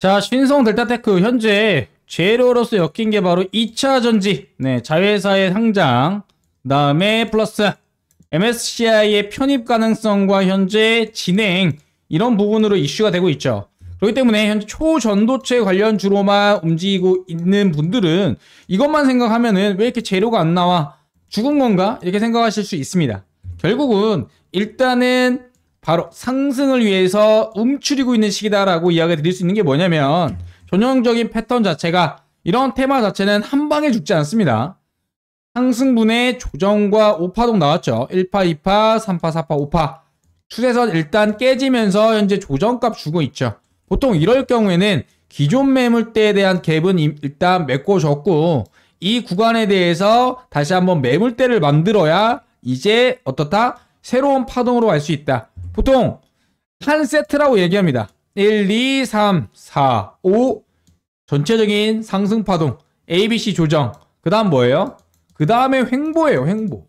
자, 신성 델타테크 현재 재료로서 엮인 게 바로 2차 전지, 네, 자회사의 상장, 다음에 플러스 MSCI의 편입 가능성과 현재 진행 이런 부분으로 이슈가 되고 있죠. 그렇기 때문에 현재 초전도체 관련 주로만 움직이고 있는 분들은 이것만 생각하면은 왜 이렇게 재료가 안 나와? 죽은 건가? 이렇게 생각하실 수 있습니다. 결국은 일단은 바로 상승을 위해서 움츠리고 있는 시기다라고 이야기 드릴 수 있는 게 뭐냐면 전형적인 패턴 자체가 이런 테마 자체는 한 방에 죽지 않습니다. 상승분의 조정과 5파동 나왔죠. 1파, 2파, 3파, 4파, 5파. 추세선 일단 깨지면서 현재 조정값 주고 있죠. 보통 이럴 경우에는 기존 매물대에 대한 갭은 일단 메꿔줬고 이 구간에 대해서 다시 한번 매물대를 만들어야 이제 어떻다? 새로운 파동으로 갈 수 있다. 보통 한 세트라고 얘기합니다. 1, 2, 3, 4, 5 전체적인 상승파동 ABC 조정 그 다음 뭐예요? 그 다음에 횡보예요 횡보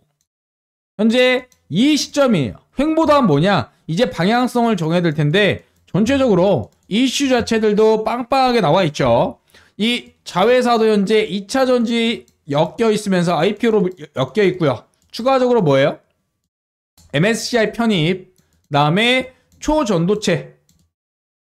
현재 이 시점이에요 횡보다 뭐냐 이제 방향성을 정해야 될 텐데 전체적으로 이슈 자체들도 빵빵하게 나와 있죠 이 자회사도 현재 2차전지 엮여 있으면서 IPO로 엮여 있고요 추가적으로 뭐예요? MSCI 편입 다음에 초전도체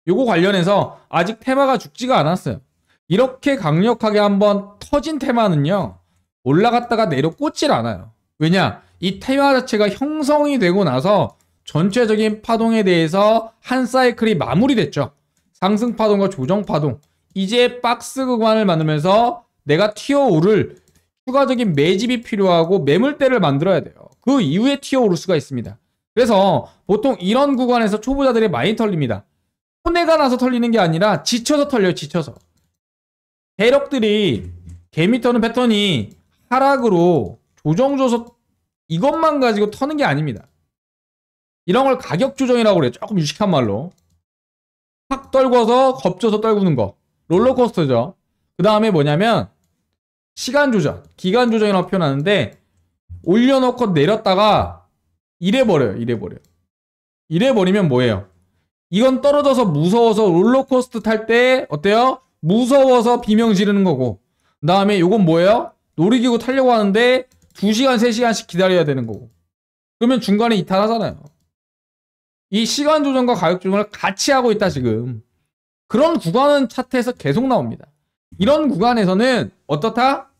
요거 관련해서 아직 테마가 죽지가 않았어요. 이렇게 강력하게 한번 터진 테마는요. 올라갔다가 내려 꽂질 않아요. 왜냐? 이 테마 자체가 형성이 되고 나서 전체적인 파동에 대해서 한 사이클이 마무리됐죠. 상승 파동과 조정 파동. 이제 박스 구간을 만들면서 내가 튀어오를 추가적인 매집이 필요하고 매물대를 만들어야 돼요. 그 이후에 튀어오를 수가 있습니다. 그래서 보통 이런 구간에서 초보자들이 많이 털립니다. 손해가 나서 털리는 게 아니라 지쳐서 털려요. 지쳐서. 대력들이 개미터는 패턴이 하락으로 조정줘서 이것만 가지고 터는 게 아닙니다. 이런 걸 가격 조정이라고 그래요. 조금 유식한 말로. 확 떨궈서 겁줘서 떨구는 거. 롤러코스터죠. 그 다음에 뭐냐면 시간 조정, 기간 조정이라고 표현하는데 올려놓고 내렸다가 이래버려요. 이래버려요. 이래버리면 뭐예요? 이건 떨어져서 무서워서 롤러코스트탈 때 어때요? 무서워서 비명 지르는 거고 그 다음에 요건 뭐예요? 놀이기구 타려고 하는데 2시간, 3시간씩 기다려야 되는 거고 그러면 중간에 이탈하잖아요. 이 시간 조정과 가격 조정을 같이 하고 있다 지금. 그런 구간은 차트에서 계속 나옵니다. 이런 구간에서는 어떻다?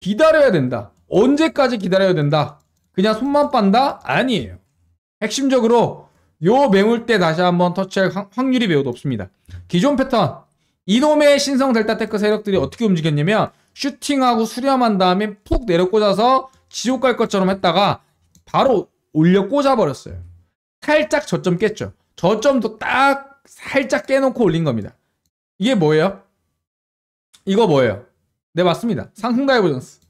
기다려야 된다. 언제까지 기다려야 된다? 그냥 손만 빤다? 아니에요. 핵심적으로 요 매물 때 다시 한번 터치할 확률이 매우 높습니다. 기존 패턴 이놈의 신성 델타 테크 세력들이 어떻게 움직였냐면 슈팅하고 수렴한 다음에 푹 내려 꽂아서 지옥 갈 것처럼 했다가 바로 올려 꽂아버렸어요. 살짝 저점 깼죠. 저점도 딱 살짝 깨놓고 올린 겁니다. 이게 뭐예요? 이거 뭐예요? 네 맞습니다. 상승 다이버전스.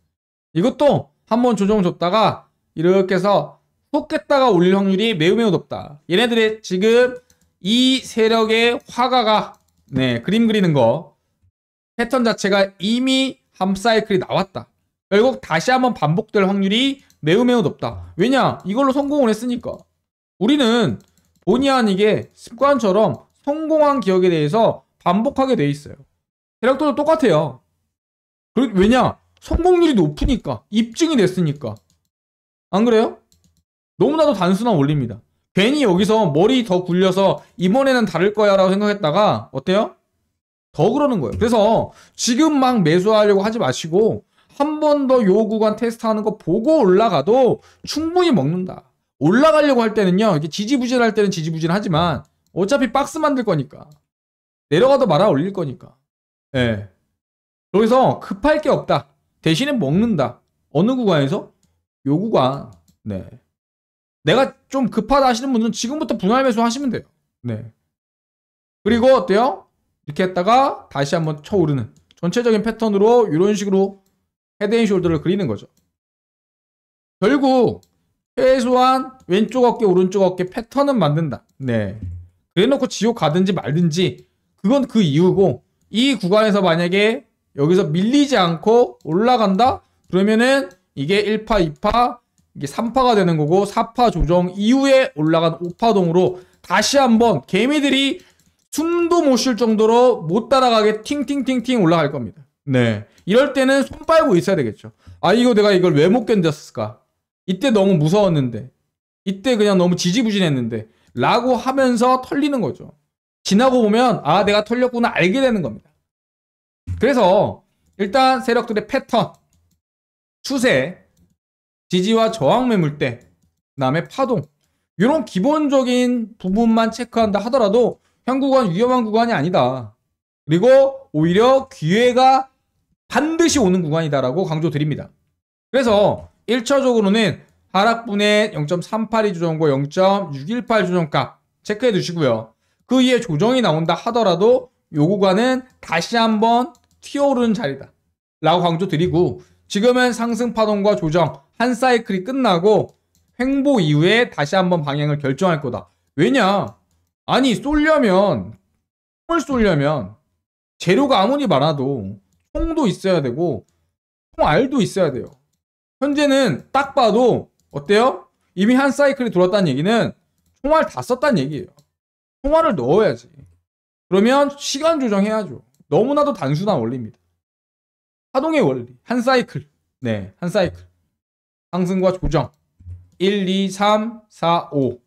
이것도 한번 조정 줬다가 이렇게 해서 속겠다가 올릴 확률이 매우 매우 높다. 얘네들의 지금 이 세력의 화가가 네 그림 그리는 거 패턴 자체가 이미 함사이클이 나왔다. 결국 다시 한번 반복될 확률이 매우 매우 높다. 왜냐? 이걸로 성공을 했으니까. 우리는 본의 아니게 습관처럼 성공한 기억에 대해서 반복하게 돼 있어요. 대략도도 똑같아요. 왜냐? 성공률이 높으니까. 입증이 됐으니까. 안 그래요? 너무나도 단순한 원리입니다. 괜히 여기서 머리 더 굴려서 이번에는 다를 거야 라고 생각했다가 어때요? 더 그러는 거예요. 그래서 지금 막 매수하려고 하지 마시고 한 번 더 요 구간 테스트하는 거 보고 올라가도 충분히 먹는다. 올라가려고 할 때는요. 이게 지지부진할 때는 지지부진하지만 어차피 박스 만들 거니까 내려가도 말아 올릴 거니까 예. 네. 여기서 급할 게 없다. 대신에 먹는다. 어느 구간에서? 요구가 네 내가 좀 급하다 하시는 분은 지금부터 분할 매수 하시면 돼요. 네. 그리고 어때요? 이렇게 했다가 다시 한번 쳐오르는 전체적인 패턴으로 이런 식으로 헤드앤숄더를 그리는 거죠. 결국 최소한 왼쪽 어깨 오른쪽 어깨 패턴은 만든다. 네. 그래놓고 지옥 가든지 말든지 그건 그 이유고 이 구간에서 만약에 여기서 밀리지 않고 올라간다? 그러면은 이게 1파, 2파, 이게 3파가 되는 거고 4파 조정 이후에 올라간 5파동으로 다시 한번 개미들이 숨도 못 쉴 정도로 못 따라가게 팅팅팅팅 올라갈 겁니다. 네. 이럴 때는 손 빨고 있어야 되겠죠. 아, 이거 내가 이걸 왜 못 견뎠을까? 이때 너무 무서웠는데. 이때 그냥 너무 지지부진했는데. 라고 하면서 털리는 거죠. 지나고 보면, 아, 내가 털렸구나 알게 되는 겁니다. 그래서, 일단 세력들의 패턴, 추세, 지지와 저항 매물대, 그 다음에 파동 이런 기본적인 부분만 체크한다 하더라도 현 구간 위험한 구간이 아니다. 그리고 오히려 기회가 반드시 오는 구간이다라고 강조드립니다. 그래서 1차적으로는 하락분의 0.382 조정과 0.618 조정값 체크해 두시고요. 그 이에 조정이 나온다 하더라도 요 구간은 다시 한번 튀어오르는 자리다 라고 강조드리고 지금은 상승 파동과 조정 한 사이클이 끝나고 횡보 이후에 다시 한번 방향을 결정할 거다. 왜냐? 아니 쏠려면 총을 쏠려면 재료가 아무리 많아도 총도 있어야 되고 총알도 있어야 돼요. 현재는 딱 봐도 어때요? 이미 한 사이클이 돌았다는 얘기는 총알 다 썼다는 얘기예요. 총알을 넣어야지. 그러면 시간 조정해야죠. 너무나도 단순한 원리입니다. 파동의 원리, 한 사이클. 네, 한 사이클. 상승과 조정. 1, 2, 3, 4, 5.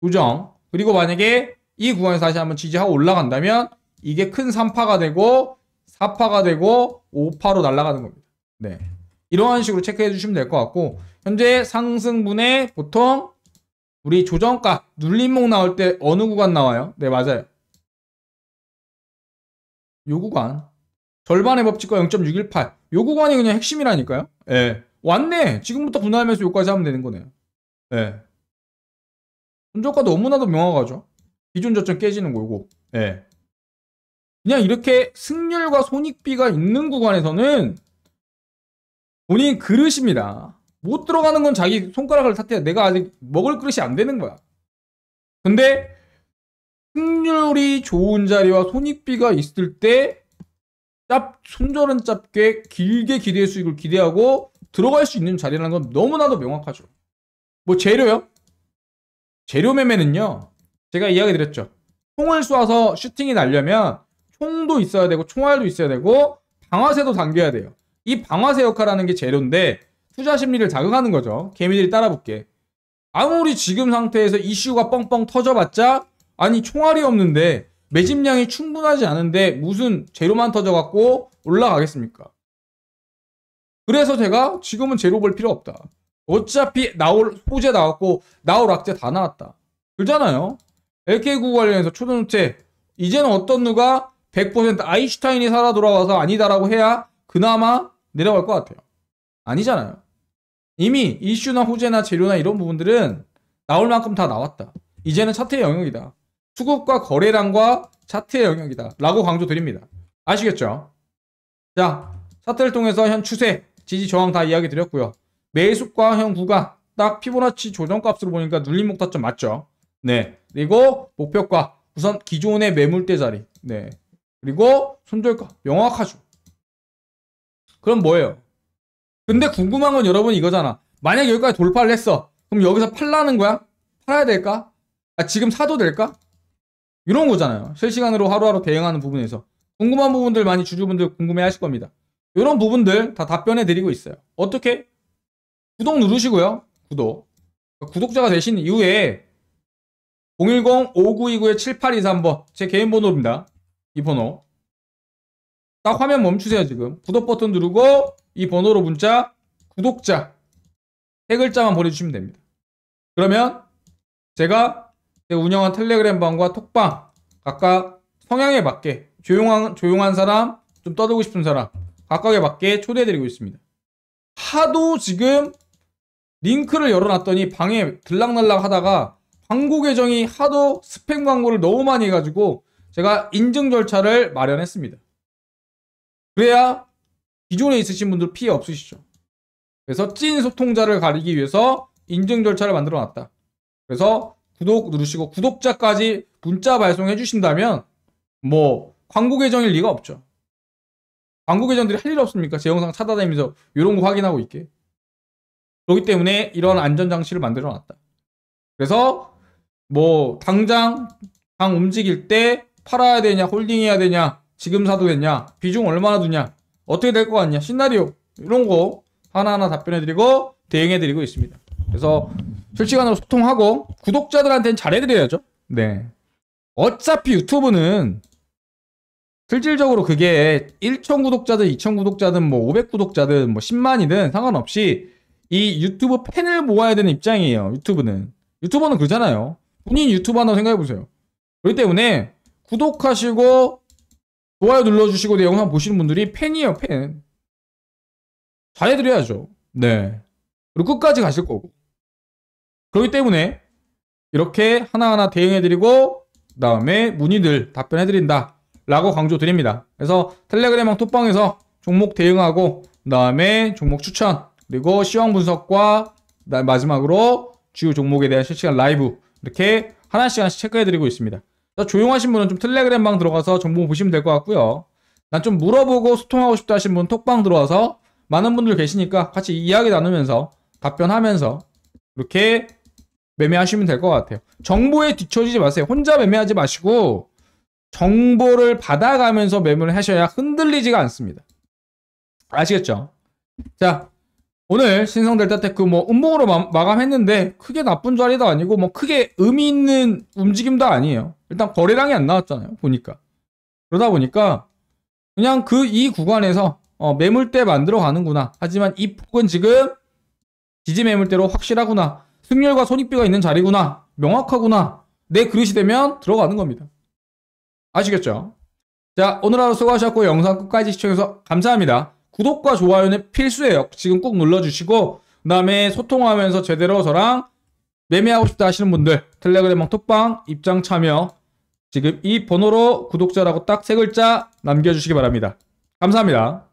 조정. 그리고 만약에 이 구간에서 다시 한번 지지하고 올라간다면 이게 큰 3파가 되고 4파가 되고 5파로 날아가는 겁니다. 네. 이러한 식으로 체크해 주시면 될 것 같고 현재 상승분에 보통 우리 조정가 눌림목 나올 때 어느 구간 나와요? 네 맞아요. 요 구간 절반의 법칙과 0.618. 요 구간이 그냥 핵심이라니까요. 예. 왔네. 지금부터 분할하면서 요까지 하면 되는 거네요. 예. 손절가 너무나도 명확하죠. 기존 저점 깨지는 거고. 예. 그냥 이렇게 승률과 손익비가 있는 구간에서는 본인 그릇입니다. 못 들어가는 건 자기 손가락을 탓해. 내가 아직 먹을 그릇이 안 되는 거야. 근데 승률이 좋은 자리와 손익비가 있을 때 짭, 손절은 짧게 길게 기대의 수익을 기대하고 들어갈 수 있는 자리라는 건 너무나도 명확하죠. 뭐 재료요? 재료 매매는요. 제가 이야기 드렸죠. 총을 쏴서 슈팅이 날려면 총도 있어야 되고 총알도 있어야 되고 방아쇠도 당겨야 돼요. 이 방아쇠 역할하는 게 재료인데 투자 심리를 자극하는 거죠. 개미들이 따라붙게. 아무리 지금 상태에서 이슈가 뻥뻥 터져봤자 아니 총알이 없는데 매집량이 충분하지 않은데 무슨 제로만 터져갖고 올라가겠습니까? 그래서 제가 지금은 제로 볼 필요 없다. 어차피 나올 호재 나왔고 나올 악재 다 나왔다. 그러잖아요. l k 구 관련해서 초등노체 이제는 어떤 누가 100% 아인슈타인이 살아 돌아와서 아니다라고 해야 그나마 내려갈 것 같아요. 아니잖아요. 이미 이슈나 호재나 재료나 이런 부분들은 나올 만큼 다 나왔다. 이제는 차트의 영역이다. 수급과 거래량과 차트의 영역이다 라고 강조드립니다 아시겠죠? 자 차트를 통해서 현 추세, 지지 저항 다 이야기 드렸고요 매수과 현 구간 딱 피보나치 조정값으로 보니까 눌림 목타점 맞죠? 네 그리고 목표가 우선 기존의 매물대 자리 네 그리고 손절가 명확하죠 그럼 뭐예요? 근데 궁금한 건 여러분 이거잖아 만약 여기까지 돌파를 했어 그럼 여기서 팔라는 거야? 팔아야 될까? 아, 지금 사도 될까? 이런 거잖아요. 실시간으로 하루하루 대응하는 부분에서 궁금한 부분들 많이 주주분들 궁금해 하실 겁니다. 이런 부분들 다 답변해 드리고 있어요. 어떻게? 구독 누르시고요. 구독. 그러니까 구독자가 되신 이후에 010-5929-7823번 제 개인 번호입니다. 이 번호. 딱 화면 멈추세요 지금. 구독 버튼 누르고 이 번호로 문자 구독자 세 글자만 보내주시면 됩니다. 그러면 제가 네, 운영한 텔레그램 방과 톡방 각각 성향에 맞게 조용한, 조용한 사람, 좀 떠들고 싶은 사람 각각에 맞게 초대해드리고 있습니다. 하도 지금 링크를 열어놨더니 방에 들락날락 하다가 광고 계정이 하도 스팸 광고를 너무 많이 해가지고 제가 인증 절차를 마련했습니다. 그래야 기존에 있으신 분들 피해 없으시죠. 그래서 찐 소통자를 가리기 위해서 인증 절차를 만들어 놨다. 그래서 구독 누르시고 구독자까지 문자 발송해 주신다면 뭐 광고 계정일 리가 없죠. 광고 계정들이 할 일 없습니까? 제 영상 찾아다니면서 이런 거 확인하고 있게. 그렇기 때문에 이런 안전장치를 만들어 놨다. 그래서 뭐 당장 당 움직일 때 팔아야 되냐 홀딩해야 되냐 지금 사도 되냐 비중 얼마나 두냐 어떻게 될 것 같냐 시나리오 이런 거 하나하나 답변해드리고 대응해드리고 있습니다. 그래서 실시간으로 소통하고 구독자들한테는 잘해드려야죠. 네. 어차피 유튜브는 실질적으로 그게 1천 구독자든 2천 구독자든 뭐 500 구독자든 뭐 10만이든 뭐 상관없이 이 유튜브 팬을 모아야 되는 입장이에요. 유튜브는. 유튜버는 그러잖아요. 본인 유튜버 하나 생각해보세요. 그렇기 때문에 구독하시고 좋아요 눌러주시고 내 영상 보시는 분들이 팬이에요, 팬. 잘해드려야죠. 네. 그리고 끝까지 가실 거고. 그렇기 때문에 이렇게 하나하나 대응해드리고 그 다음에 문의들 답변해드린다 라고 강조드립니다. 그래서 텔레그램방 톡방에서 종목 대응하고 그 다음에 종목 추천 그리고 시황 분석과 마지막으로 주요 종목에 대한 실시간 라이브 이렇게 하나씩 하나씩 체크해드리고 있습니다. 조용하신 분은 좀 텔레그램방 들어가서 정보 보시면 될 것 같고요. 난 좀 물어보고 소통하고 싶다 하신 분 톡방 들어와서 많은 분들 계시니까 같이 이야기 나누면서 답변하면서 이렇게 매매하시면 될 것 같아요. 정보에 뒤처지지 마세요. 혼자 매매하지 마시고 정보를 받아가면서 매물를 하셔야 흔들리지가 않습니다. 아시겠죠? 자, 오늘 신성델타테크 뭐 음봉으로 마, 감했는데 크게 나쁜 자리도 아니고 뭐 크게 의미 있는 움직임도 아니에요. 일단 거래량이 안 나왔잖아요. 보니까. 그러다 보니까 그냥 그 이 구간에서 어, 매물대 만들어 가는구나. 하지만 이 폭은 지금 지지 매물대로 확실하구나. 승률과 손익비가 있는 자리구나. 명확하구나. 내 그릇이 되면 들어가는 겁니다. 아시겠죠? 자, 오늘 하루 수고하셨고 영상 끝까지 시청해서 감사합니다. 구독과 좋아요는 필수예요. 지금 꾹 눌러주시고 그 다음에 소통하면서 제대로 저랑 매매하고 싶다 하시는 분들 텔레그램 톡방 입장 참여 지금 이 번호로 구독자라고 딱 세 글자 남겨주시기 바랍니다. 감사합니다.